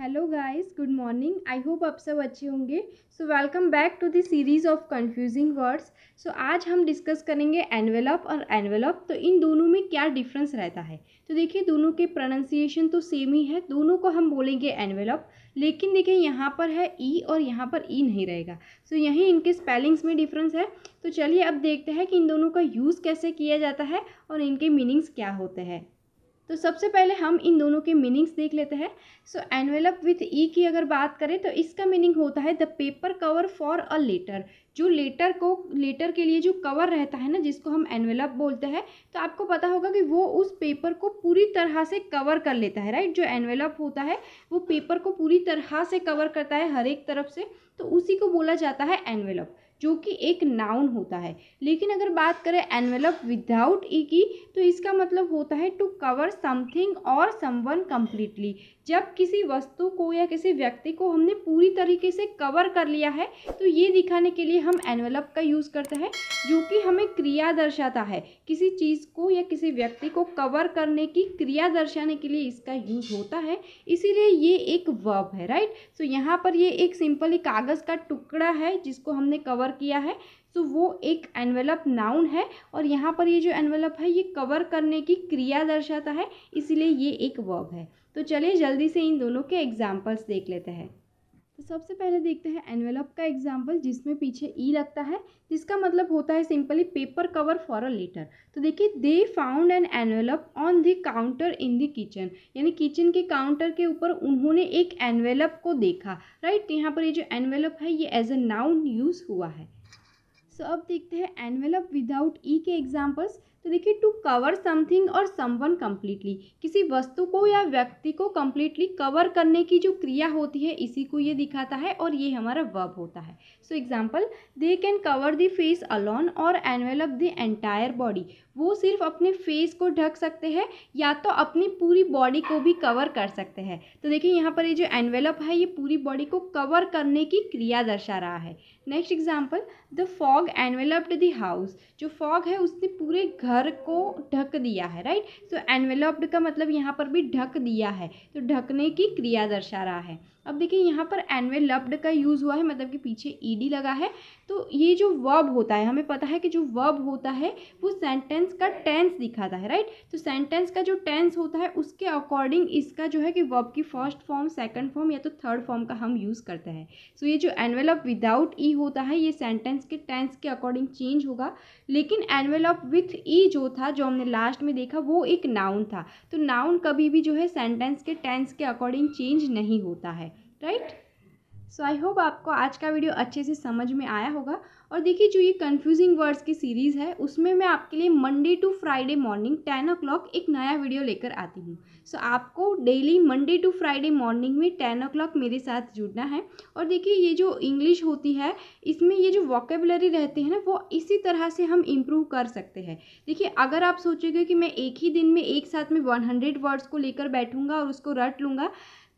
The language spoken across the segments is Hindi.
hello guys good morning I hope आप सब अच्छे होंगे so welcome back to the series of confusing words so आज हम डिस्कस करेंगे एनवेलप और एनवेलप तो इन दोनों में क्या डिफरेंस रहता है तो देखिए दोनों के प्रोनाउंसिएशन तो सेम ही है दोनों को हम बोलेंगे एनवेलप लेकिन देखिए यहाँ पर है ई e और यहाँ पर ई e नहीं रहेगा सो so, यहीं इनके स्पेलिंग्स में डिफरेंस है तो चलिए अब देखते हैं कि इन दोनों का यूज़ कैसे किया जाता है और इनके मीनिंग्स क्या होते हैं तो सबसे पहले हम इन दोनों के मीनिंग्स देख लेते हैं सो एनवेलप विथ ई की अगर बात करें तो इसका मीनिंग होता है the paper cover for a letter जो लेटर को लेटर के लिए जो कवर रहता है ना जिसको हम एनवेलप बोलते हैं तो आपको पता होगा कि वो उस पेपर को पूरी तरह से कवर कर लेता है राइट जो एनवेलप होता है वो पेपर को पूरी तरह से कवर करता है हर एक तरफ से तो उसी को बोला जाता है एनवेलप जो कि एक नाउन होता है लेकिन अगर बात करें एनवेलप विदाउट ई की तो इसका मतलब होता है to cover something or someone completely जब किसी वस्तु को या किसी व्यक्ति को हमने पूरी तरीके से कवर कर लिया है तो ये दिखाने के लिए हम एनवेलप का यूज़ करते हैं जो कि हमें क्रिया दर्शाता है किसी चीज़ को या किसी व्यक्ति को कवर करने की क्रिया दर्शाने के लिए इसका यूज़ होता है इसीलिए ये एक वर्ब है राइट सो so, यहाँ पर ये एक सिंपल कागज़ का टुकड़ा है जिसको हमने कवर कवर किया है तो वो एक एनवेलप नाउन है और यहाँ पर ये जो एनवेलप है ये कवर करने की क्रिया दर्शाता है इसलिए ये एक वर्ब है तो चलिए जल्दी से इन दोनों के एग्जाम्पल्स देख लेते हैं सबसे पहले देखते हैं एनवेलप का एग्जाम्पल जिसमें पीछे ई e लगता है जिसका मतलब होता है simply paper cover for a letter तो देखिए they found an envelope on the counter in the kitchen यानी किचन के काउंटर के ऊपर उन्होंने एक एनवेलप को देखा राइट यहाँ पर ये जो एनवेलप है ये एज अ नाउन यूज़ हुआ है सो so, अब देखते हैं एनवेलप विदाउट ई के एग्जाम्पल्स तो देखिए to cover something or someone completely किसी वस्तु को या व्यक्ति को कम्प्लीटली कवर करने की जो क्रिया होती है इसी को ये दिखाता है और ये हमारा वर्ब होता है so example they can cover the face alone or envelop the entire body वो सिर्फ अपने फेस को ढक सकते हैं या तो अपनी पूरी बॉडी को भी कवर कर सकते हैं तो देखिए यहाँ पर ये जो एनवेलप है ये पूरी बॉडी को कवर करने की क्रिया दर्शा रहा है next example the fog enveloped the house जो फॉग है उसने पूरे घर घर को ढक दिया है राइट सो एनवेलप्ड का मतलब यहाँ पर भी ढक दिया है तो ढकने की क्रिया दर्शा रहा है अब देखिए यहाँ पर एनवेलप्ड का यूज़ हुआ है मतलब कि पीछे ईडी लगा है तो ये जो वर्ब होता है हमें पता है कि जो वर्ब होता है वो सेंटेंस का टेंस दिखाता है राइट तो सेंटेंस का जो टेंस होता है उसके अकॉर्डिंग इसका जो है कि वर्ब की फर्स्ट फॉर्म सेकंड फॉर्म या तो थर्ड फॉर्म का हम यूज़ करते हैं सो so, ये जो एनवेलप विदाउट ई होता है ये सेंटेंस के टेंस के अकॉर्डिंग चेंज होगा लेकिन एनवेलप विथ ई ही जो था जो हमने लास्ट में देखा वो एक नाउन था तो नाउन कभी भी जो है सेंटेंस के टेंस के अकॉर्डिंग चेंज नहीं होता है राइट सो आई होप आपको आज का वीडियो अच्छे से समझ में आया होगा और देखिए जो ये कन्फ्यूजिंग वर्ड्स की सीरीज़ है उसमें मैं आपके लिए Monday to Friday morning ten o एक नया वीडियो लेकर आती हूँ सो so, आपको daily Monday to Friday morning में टेन ओ मेरे साथ जुड़ना है और देखिए ये जो इंग्लिश होती है इसमें ये जो वॉकेबलरी रहते हैं ना वो इसी तरह से हम इम्प्रूव कर सकते हैं देखिए अगर आप सोचेंगे कि मैं एक ही दिन में एक साथ में वन वर्ड्स को लेकर बैठूँगा और उसको रट लूँगा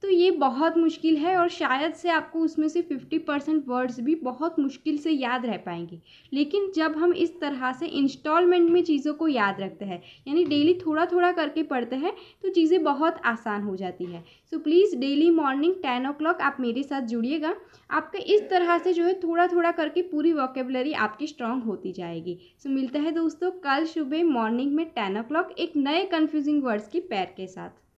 तो ये बहुत मुश्किल है और शायद से आपको उसमें से फिफ्टी परसेंट वर्ड्स भी बहुत मुश्किल से याद रह पाएंगे लेकिन जब हम इस तरह से इंस्टॉलमेंट में चीज़ों को याद रखते हैं यानी डेली थोड़ा थोड़ा करके पढ़ते हैं तो चीज़ें बहुत आसान हो जाती है so please daily morning ten o आप मेरे साथ जुड़िएगा आपका इस तरह से जो है थोड़ा थोड़ा करके पूरी वॉकेबलरी आपकी स्ट्रांग होती जाएगी सो मिलता है दोस्तों कल सुबह मॉर्निंग में टेन ओ एक नए कन्फ्यूजिंग वर्ड्स की पैर के साथ